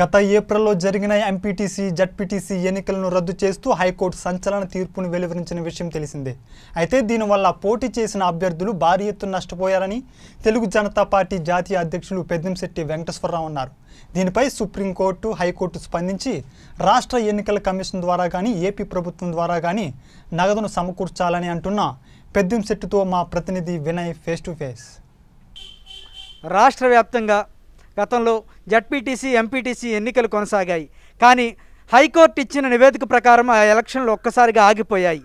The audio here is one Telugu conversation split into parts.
గత ఏప్రిల్లో జరిగిన ఎంపీటీసీ జడ్పీటీసీ ఎన్నికలను రద్దు చేస్తూ హైకోర్టు సంచలన తీర్పును వెలువరించిన విషయం తెలిసిందే అయితే దీనివల్ల పోటీ చేసిన అభ్యర్థులు భారీ ఎత్తున నష్టపోయారని తెలుగు జనతా పార్టీ జాతీయ అధ్యక్షులు పెద్దంశెట్టి వెంకటేశ్వరరావు అన్నారు దీనిపై సుప్రీంకోర్టు హైకోర్టు స్పందించి రాష్ట్ర ఎన్నికల కమిషన్ ద్వారా కానీ ఏపీ ప్రభుత్వం ద్వారా కానీ నగదును సమకూర్చాలని అంటున్న పెద్దంశెట్టితో మా ప్రతినిధి వినయ్ ఫేస్ టు ఫేస్ రాష్ట్ర వ్యాప్తంగా గతంలో జడ్పీటీసీ ఎంపీటీసీ ఎన్నికలు కొనసాగాయి కానీ హైకోర్టు ఇచ్చిన నివేదిక ప్రకారం ఆ ఎలక్షన్లు ఒక్కసారిగా ఆగిపోయాయి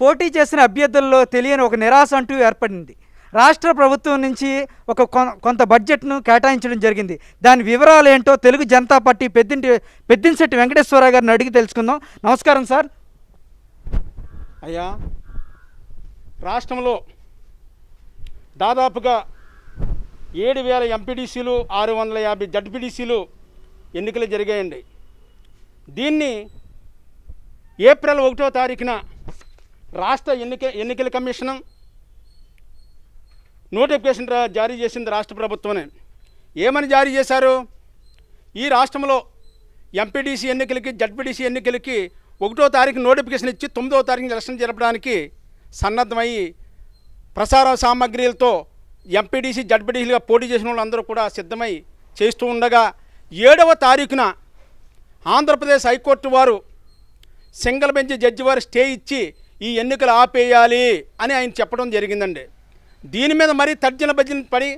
పోటీ చేసిన అభ్యర్థుల్లో తెలియని ఒక నిరాశ అంటూ ఏర్పడింది రాష్ట్ర ప్రభుత్వం నుంచి ఒక కొంత బడ్జెట్ను కేటాయించడం జరిగింది దాని వివరాలు ఏంటో తెలుగు జనతా పార్టీ పెద్దింటి పెద్దింశెట్టి వెంకటేశ్వరరావు గారిని అడిగి తెలుసుకుందాం నమస్కారం సార్ అయ్యా రాష్ట్రంలో దాదాపుగా ఏడు వేల ఎంపీడీసీలు ఆరు వందల యాభై జడ్పీడీసీలు ఎన్నికలు జరిగాయండి దీన్ని ఏప్రిల్ ఒకటో తారీఖున రాష్ట్ర ఎన్నిక ఎన్నికల కమిషన్ నోటిఫికేషన్ జారీ చేసింది రాష్ట్ర ప్రభుత్వమే ఏమని జారీ చేశారు ఈ రాష్ట్రంలో ఎంపీడీసీ ఎన్నికలకి జడ్పీడీసీ ఎన్నికలకి ఒకటో తారీఖు నోటిఫికేషన్ ఇచ్చి తొమ్మిదో తారీఖు ఎలక్షన్ జరపడానికి సన్నద్ధమయ్యి ప్రసార సామాగ్రిలతో ఎంపీడీసీ జడ్పీడీసీలుగా పోటీ చేసిన వాళ్ళందరూ కూడా సిద్ధమై చేస్తూ ఉండగా ఏడవ తారీఖున ఆంధ్రప్రదేశ్ హైకోర్టు వారు సింగిల్ బెంచ్ జడ్జి వారు స్టే ఇచ్చి ఈ ఎన్నికలు ఆపేయాలి అని ఆయన చెప్పడం జరిగిందండి దీని మీద మరీ తర్జన భజన పడి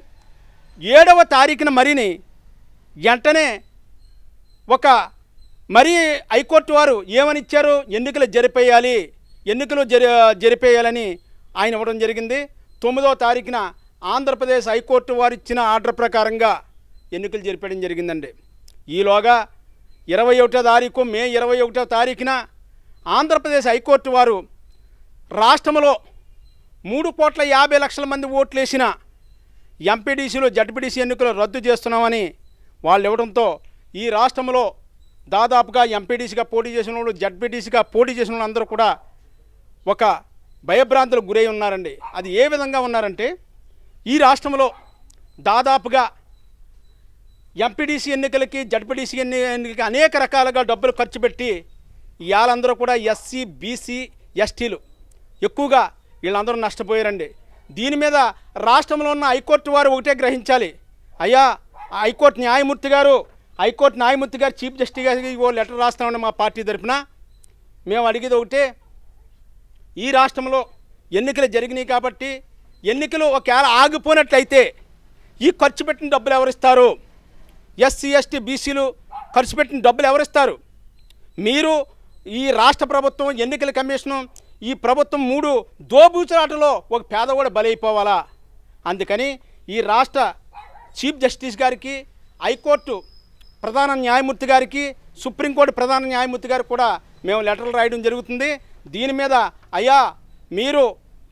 ఏడవ తారీఖున మరిని వెంటనే ఒక మరీ హైకోర్టు వారు ఏమని ఇచ్చారు ఎన్నికలు జరిపేయాలి ఎన్నికలు జరి జరిపేయాలని ఆయన ఇవ్వడం జరిగింది తొమ్మిదవ తారీఖున ఆంధ్రప్రదేశ్ హైకోర్టు వారు ఇచ్చిన ఆర్డర్ ప్రకారంగా ఎన్నికలు జరిపేయడం జరిగిందండి ఈలోగా ఇరవై ఒకటో తారీఖు మే ఇరవై ఒకటో తారీఖున ఆంధ్రప్రదేశ్ హైకోర్టు వారు రాష్ట్రంలో మూడు కోట్ల యాభై లక్షల మంది ఓట్లు వేసిన ఎంపీడీసీలు జడ్పీడీసీ ఎన్నికలు రద్దు చేస్తున్నామని వాళ్ళు ఇవ్వడంతో ఈ రాష్ట్రంలో దాదాపుగా ఎంపీడీసీగా పోటీ చేసిన వాళ్ళు జడ్పీడీసీగా పోటీ చేసిన వాళ్ళందరూ కూడా ఒక భయభ్రాంతులకు గురై ఉన్నారండి అది ఏ విధంగా ఉన్నారంటే ఈ రాష్ట్రంలో దాదాపుగా ఎంపీడీసీ ఎన్నికలకి జడ్పీడీసీ ఎన్ని ఎన్నికలకి అనేక రకాలుగా డబ్బులు ఖర్చు పెట్టి వాళ్ళందరూ కూడా ఎస్సీ బీసీ ఎస్టీలు ఎక్కువగా వీళ్ళందరూ నష్టపోయారండి దీని మీద రాష్ట్రంలో ఉన్న హైకోర్టు వారు ఒకటే గ్రహించాలి అయ్యా హైకోర్టు న్యాయమూర్తి గారు హైకోర్టు న్యాయమూర్తి గారు చీఫ్ జస్టిస్ గారికి ఓ లెటర్ రాస్తామండి మా పార్టీ తరఫున మేము అడిగేది ఒకటే ఈ రాష్ట్రంలో ఎన్నికలు జరిగినాయి కాబట్టి ఎన్నికలు ఒకవేళ ఆగిపోయినట్లయితే ఈ ఖర్చు పెట్టిన డబ్బులు ఎవరిస్తారు ఎస్సీ ఎస్టీ బీసీలు ఖర్చు పెట్టిన డబ్బులు ఎవరిస్తారు మీరు ఈ రాష్ట్ర ప్రభుత్వం ఎన్నికల కమిషను ఈ ప్రభుత్వం మూడు దోబూచులాటలో ఒక కూడా బలైపోవాలా అందుకని ఈ రాష్ట్ర చీఫ్ జస్టిస్ గారికి హైకోర్టు ప్రధాన న్యాయమూర్తి గారికి సుప్రీంకోర్టు ప్రధాన న్యాయమూర్తి గారికి కూడా మేము లెటర్లు రాయడం జరుగుతుంది దీని మీద అయ్యా మీరు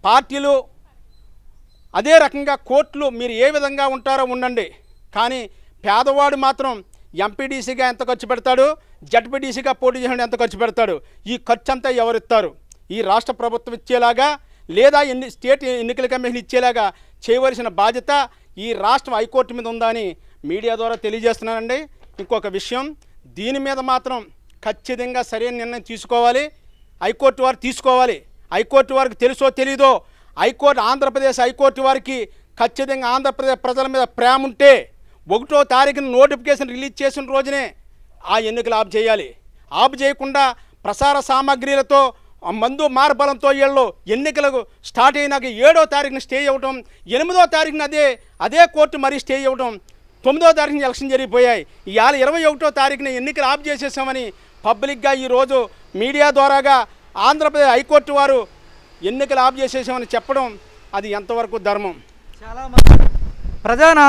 పార్టీలు అదే రకంగా కోర్టులు మీరు ఏ విధంగా ఉంటారో ఉండండి కానీ పేదవాడు మాత్రం ఎంపీడీసీగా ఎంత ఖర్చు పెడతాడు జడ్పీడీసీగా పోటీ చేయడం ఎంత ఖర్చు పెడతాడు ఈ ఖర్చు అంతా ఎవరిస్తారు ఈ రాష్ట్ర ప్రభుత్వం ఇచ్చేలాగా లేదా ఎన్ని స్టేట్ ఎన్నికల కమిషన్ ఇచ్చేలాగా చేయవలసిన బాధ్యత ఈ రాష్ట్రం హైకోర్టు మీద ఉందని మీడియా ద్వారా తెలియజేస్తున్నానండి ఇంకొక విషయం దీని మీద మాత్రం ఖచ్చితంగా సరైన నిర్ణయం తీసుకోవాలి హైకోర్టు వారు తీసుకోవాలి హైకోర్టు వారికి తెలుసో తెలీదో హైకోర్టు ఆంధ్రప్రదేశ్ హైకోర్టు వారికి ఖచ్చితంగా ఆంధ్రప్రదేశ్ ప్రజల మీద ప్రేమ ఉంటే ఒకటో తారీఖున నోటిఫికేషన్ రిలీజ్ చేసిన రోజునే ఆ ఎన్నికలు ఆపు చేయాలి ఆపు చేయకుండా ప్రసార సామాగ్రిలతో మందు మార్బలంతో వీళ్ళు ఎన్నికలకు స్టార్ట్ అయినాక ఏడో తారీఖున స్టే ఇవ్వటం ఎనిమిదో తారీఖున అదే అదే కోర్టు మరీ స్టే ఇవ్వటం తొమ్మిదో తారీఖున ఎలక్షన్ జరిగిపోయాయి ఇవాళ ఇరవై ఒకటో తారీఖున ఎన్నికలు ఆపు చేసేసామని పబ్లిక్గా ఈరోజు మీడియా ద్వారాగా ఆంధ్రప్రదేశ్ హైకోర్టు వారు ఎన్నికలు ఆఫ్ చేసేసామని చెప్పడం అది ఎంతవరకు ధర్మం చాలామంది ప్రజానా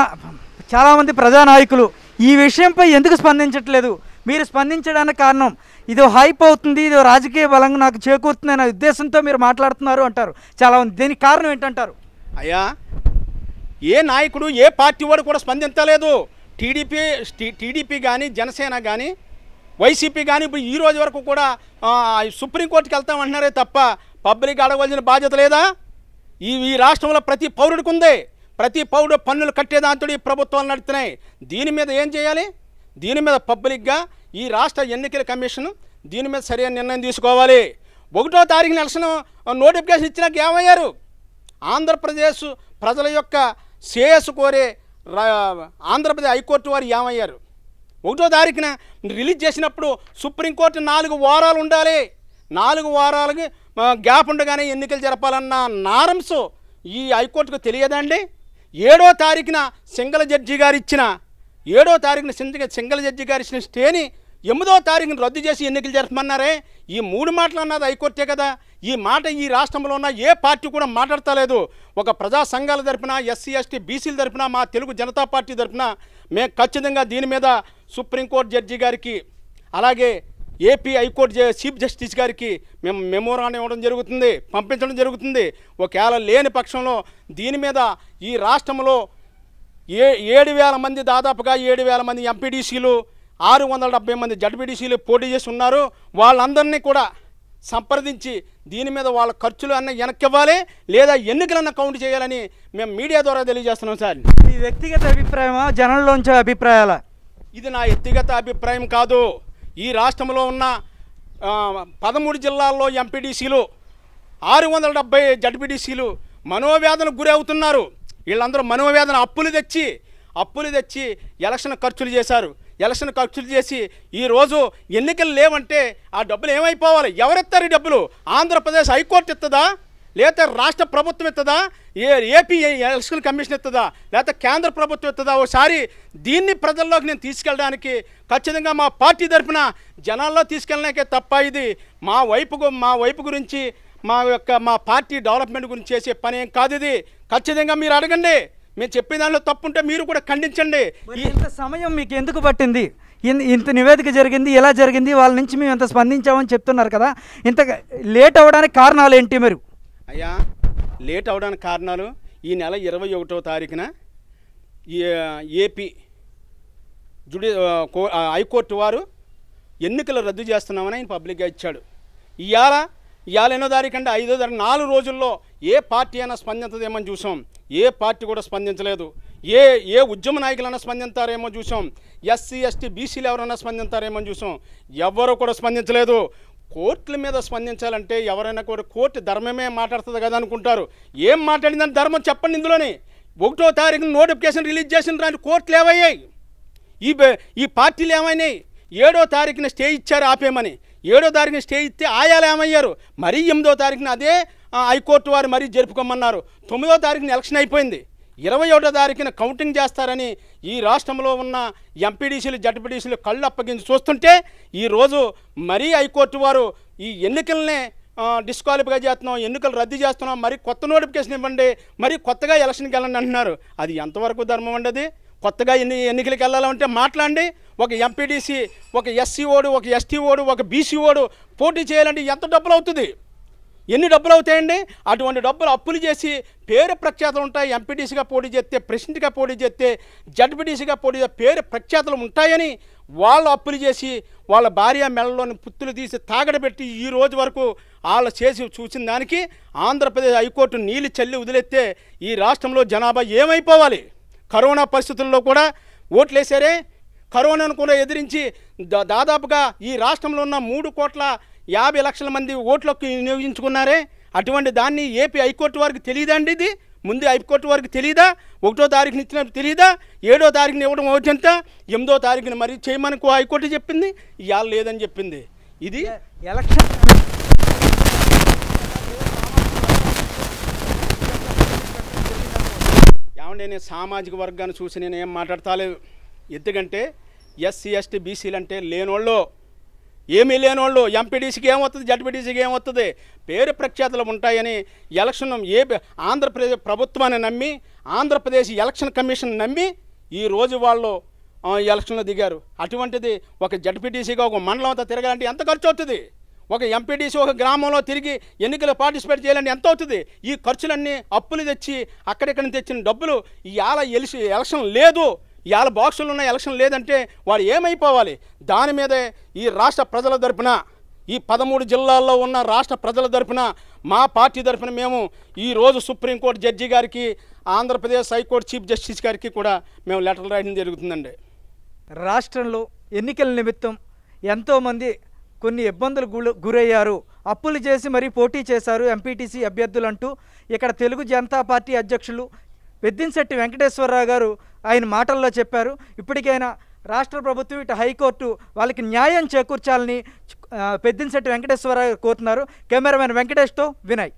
చాలామంది ప్రజానాయకులు ఈ విషయంపై ఎందుకు స్పందించట్లేదు మీరు స్పందించడానికి కారణం ఇదో హైప్ అవుతుంది ఇదో రాజకీయ బలంగా నాకు చేకూరుతుంది అనే ఉద్దేశంతో మీరు మాట్లాడుతున్నారు అంటారు చాలామంది దీనికి కారణం ఏంటంటారు అయ్యా ఏ నాయకుడు ఏ పార్టీ వాడు కూడా స్పందించలేదు టీడీపీ టీడీపీ కానీ జనసేన కానీ వైసీపీ కానీ ఇప్పుడు ఈ రోజు వరకు కూడా సుప్రీంకోర్టుకి వెళ్తామంటున్నారే తప్ప పబ్లిక్ అడగవలసిన బాధ్యత లేదా ఈ ఈ రాష్ట్రంలో ప్రతి పౌరుడికి ఉందే ప్రతి పౌరుడు పన్నులు దాంతో ఈ ప్రభుత్వాలు నడుతున్నాయి దీని మీద ఏం చేయాలి దీని మీద పబ్లిక్గా ఈ రాష్ట్ర ఎన్నికల కమిషన్ దీని మీద సరైన నిర్ణయం తీసుకోవాలి ఒకటో తారీఖు ఎలక్షన్ నోటిఫికేషన్ ఇచ్చినాక ఏమయ్యారు ఆంధ్రప్రదేశ్ ప్రజల యొక్క శ్రేయస్సు కోరే ఆంధ్రప్రదేశ్ హైకోర్టు వారు ఏమయ్యారు ఒకటో తారీఖున రిలీజ్ చేసినప్పుడు సుప్రీంకోర్టు నాలుగు వారాలు ఉండాలి నాలుగు వారాలకి గ్యాప్ ఉండగానే ఎన్నికలు జరపాలన్న నారంస్ ఈ హైకోర్టుకు తెలియదండి ఏడో తారీఖున సింగల జడ్జి గారు ఇచ్చిన ఏడో తారీఖున సింగల జడ్జి గారు ఇచ్చిన స్టేని ఎనిమిదో తారీఖున రద్దు చేసి ఎన్నికలు జరపమన్నారే ఈ మూడు మాటలు అన్నది హైకోర్టే కదా ఈ మాట ఈ రాష్ట్రంలో ఉన్న ఏ పార్టీ కూడా మాట్లాడతలేదు ఒక ప్రజా సంఘాల తరఫున ఎస్సీ ఎస్టీ బీసీల తరఫున మా తెలుగు జనతా పార్టీ తరఫున మేము ఖచ్చితంగా దీని మీద సుప్రీంకోర్టు జడ్జి గారికి అలాగే ఏపీ హైకోర్టు చీఫ్ జస్టిస్ గారికి మేము మెమోరాన్ని ఇవ్వడం జరుగుతుంది పంపించడం జరుగుతుంది ఒకవేళ లేని పక్షంలో దీని మీద ఈ రాష్ట్రంలో ఏ ఏడు వేల మంది దాదాపుగా ఏడు వేల మంది ఎంపీడీసీలు ఆరు వందల డెబ్బై మంది జడ్పీడీసీలు పోటీ చేసి ఉన్నారు వాళ్ళందరినీ కూడా సంప్రదించి దీని మీద వాళ్ళ ఖర్చులు అన్న వెనక్కివ్వాలి లేదా ఎన్నికలన్న కౌంట్ చేయాలని మేము మీడియా ద్వారా తెలియజేస్తున్నాం సార్ మీ వ్యక్తిగత అభిప్రాయమా జనంలోంచే అభిప్రాయాల ఇది నా వ్యక్తిగత అభిప్రాయం కాదు ఈ రాష్ట్రంలో ఉన్న పదమూడు జిల్లాల్లో ఎంపీడీసీలు ఆరు వందల డెబ్బై జడ్పీడీసీలు మనోవేదనకు గురి అవుతున్నారు వీళ్ళందరూ మనోవేదన అప్పులు తెచ్చి అప్పులు తెచ్చి ఎలక్షన్ ఖర్చులు చేశారు ఎలక్షన్ ఖర్చులు చేసి ఈరోజు ఎన్నికలు లేవంటే ఆ డబ్బులు ఏమైపోవాలి ఎవరిస్తారు ఈ డబ్బులు ఆంధ్రప్రదేశ్ హైకోర్టు ఇస్తుందా లేకపోతే రాష్ట్ర ప్రభుత్వం ఎత్తదా ఏ ఏపీ ఎలక్షన్ కమిషన్ ఎత్తదా లేకపోతే కేంద్ర ప్రభుత్వం ఎత్తదా ఒకసారి దీన్ని ప్రజల్లోకి నేను తీసుకెళ్ళడానికి ఖచ్చితంగా మా పార్టీ తరఫున జనాల్లో తీసుకెళ్ళడానికే తప్ప ఇది మా వైపు మా వైపు గురించి మా యొక్క మా పార్టీ డెవలప్మెంట్ గురించి చేసే పని ఏం కాదు ఇది ఖచ్చితంగా మీరు అడగండి మేము చెప్పే దానిలో తప్పు ఉంటే మీరు కూడా ఖండించండి ఇంత సమయం మీకు ఎందుకు పట్టింది ఇంత నివేదిక జరిగింది ఎలా జరిగింది వాళ్ళ నుంచి మేము ఎంత స్పందించామని చెప్తున్నారు కదా ఇంత లేట్ అవ్వడానికి కారణాలు ఏంటి మీరు అయ్యా లేట్ అవడానికి కారణాలు ఈ నెల ఇరవై ఒకటో తారీఖున ఏపీ జుడి హైకోర్టు వారు ఎన్నికలు రద్దు చేస్తున్నామని ఆయన పబ్లిక్గా ఇచ్చాడు ఇవాళ ఇవాళ ఎన్నో తారీఖు అంటే ఐదో తారీఖు నాలుగు రోజుల్లో ఏ పార్టీ అయినా స్పందించదేమని చూసాం ఏ పార్టీ కూడా స్పందించలేదు ఏ ఏ ఉద్యమ నాయకులైనా స్పందించారేమో చూసాం ఎస్సీ ఎస్టీ బీసీలు ఎవరైనా స్పందించారేమో చూసాం ఎవరు కూడా స్పందించలేదు కోర్టుల మీద స్పందించాలంటే ఎవరైనా కూడా కోర్టు ధర్మమే మాట్లాడుతుంది కదా అనుకుంటారు ఏం మాట్లాడిందని ధర్మం చెప్పండి ఇందులోని ఒకటో తారీఖున నోటిఫికేషన్ రిలీజ్ చేసిన రాని కోర్టులు ఏమయ్యాయి ఈ ఈ పార్టీలు ఏమైనాయి ఏడో తారీఖున స్టే ఇచ్చారు ఆపేమని ఏడో తారీఖున స్టే ఇస్తే ఆయాలు ఏమయ్యారు మరీ ఎనిమిదో తారీఖున అదే హైకోర్టు వారు మరీ జరుపుకోమన్నారు తొమ్మిదో తారీఖున ఎలక్షన్ అయిపోయింది ఇరవై ఒకటో తారీఖున కౌంటింగ్ చేస్తారని ఈ రాష్ట్రంలో ఉన్న ఎంపీడీసీలు జడ్పీడీసీలు కళ్ళు అప్పగించి చూస్తుంటే ఈరోజు మరీ హైకోర్టు వారు ఈ ఎన్నికలనే డిస్క్వాలిఫై చేస్తున్నాం ఎన్నికలు రద్దు చేస్తున్నాం మరి కొత్త నోటిఫికేషన్ ఇవ్వండి మరి కొత్తగా ఎలక్షన్కి వెళ్ళండి అంటున్నారు అది ఎంతవరకు ధర్మం ఉండదు కొత్తగా ఎన్ని ఎన్నికలకు వెళ్ళాలంటే మాట్లాడండి ఒక ఎంపీడీసీ ఒక ఎస్సీ ఓడు ఒక ఎస్టీ ఓడు ఒక బీసీ ఓడు పోటీ చేయాలంటే ఎంత డబ్బులు అవుతుంది ఎన్ని డబ్బులు అవుతాయండి అటువంటి డబ్బులు అప్పులు చేసి పేరు ప్రఖ్యాతలు ఉంటాయి ఎంపీటీసీగా పోటీ చేస్తే ప్రెసిడెంట్గా పోటీ చేస్తే జడ్పీటీసీగా పోటీ చేస్తే పేరు ప్రఖ్యాతలు ఉంటాయని వాళ్ళు అప్పులు చేసి వాళ్ళ భార్య మెడలోని పుత్తులు తీసి తాగడబెట్టి ఈ రోజు వరకు వాళ్ళు చేసి చూసిన దానికి ఆంధ్రప్రదేశ్ హైకోర్టు నీళ్ళు చల్లి వదిలేస్తే ఈ రాష్ట్రంలో జనాభా ఏమైపోవాలి కరోనా పరిస్థితుల్లో కూడా ఓట్లేసారే కరోనాను కూడా ఎదిరించి దాదాపుగా ఈ రాష్ట్రంలో ఉన్న మూడు కోట్ల యాభై లక్షల మంది ఓట్లకు వినియోగించుకున్నారే అటువంటి దాన్ని ఏపీ హైకోర్టు వారికి తెలియదండి ఇది ముందు హైకోర్టు వారికి తెలియదా ఒకటో తారీఖున ఇచ్చిన తెలియదా ఏడో తారీఖున ఇవ్వడం ఓటంత ఎనిమిదో తారీఖున మరి చేయమనుకో హైకోర్టు చెప్పింది ఇవాళ లేదని చెప్పింది ఇది ఎలక్షన్ ఏమంటే నేను సామాజిక వర్గాన్ని చూసి నేను ఏం మాట్లాడతాలేదు ఎందుకంటే ఎస్సీ ఎస్టీ బీసీలు అంటే లేనోళ్ళు ఏమీ లేని వాళ్ళు ఎంపీడీసీకి ఏమవుతుంది జడ్పీడీసీకి ఏమవుతుంది పేరు ప్రఖ్యాతులు ఉంటాయని ఎలక్షన్ ఏ ఆంధ్రప్రదేశ్ ప్రభుత్వాన్ని నమ్మి ఆంధ్రప్రదేశ్ ఎలక్షన్ కమిషన్ నమ్మి ఈరోజు వాళ్ళు ఎలక్షన్లో దిగారు అటువంటిది ఒక జడ్పీటీసీగా ఒక మండలం అంతా తిరగాలంటే ఎంత ఖర్చు అవుతుంది ఒక ఎంపీటీసీ ఒక గ్రామంలో తిరిగి ఎన్నికలు పార్టిసిపేట్ చేయాలని ఎంత అవుతుంది ఈ ఖర్చులన్నీ అప్పులు తెచ్చి అక్కడిక్కడ తెచ్చిన డబ్బులు ఇవాళ ఎలిసి ఎలక్షన్ లేదు ఇవాళ బాక్సులు ఉన్న ఎలక్షన్ లేదంటే వాడు ఏమైపోవాలి దాని మీదే ఈ రాష్ట్ర ప్రజల తరపున ఈ పదమూడు జిల్లాల్లో ఉన్న రాష్ట్ర ప్రజల తరఫున మా పార్టీ తరఫున మేము ఈరోజు సుప్రీంకోర్టు జడ్జి గారికి ఆంధ్రప్రదేశ్ హైకోర్టు చీఫ్ జస్టిస్ గారికి కూడా మేము లెటర్ రాయడం జరుగుతుందండి రాష్ట్రంలో ఎన్నికల నిమిత్తం ఎంతోమంది కొన్ని ఇబ్బందులు గురయ్యారు అప్పులు చేసి మరీ పోటీ చేశారు ఎంపీటీసీ అభ్యర్థులంటూ ఇక్కడ తెలుగు జనతా పార్టీ అధ్యక్షులు పెద్దిన్శెట్టి వెంకటేశ్వరరావు గారు ఆయన మాటల్లో చెప్పారు ఇప్పటికైనా రాష్ట్ర ప్రభుత్వం ఇటు హైకోర్టు వాళ్ళకి న్యాయం చేకూర్చాలని పెద్దింశెట్టి వెంకటేశ్వరరావు కోరుతున్నారు కెమెరామెన్ వెంకటేష్తో వినయ్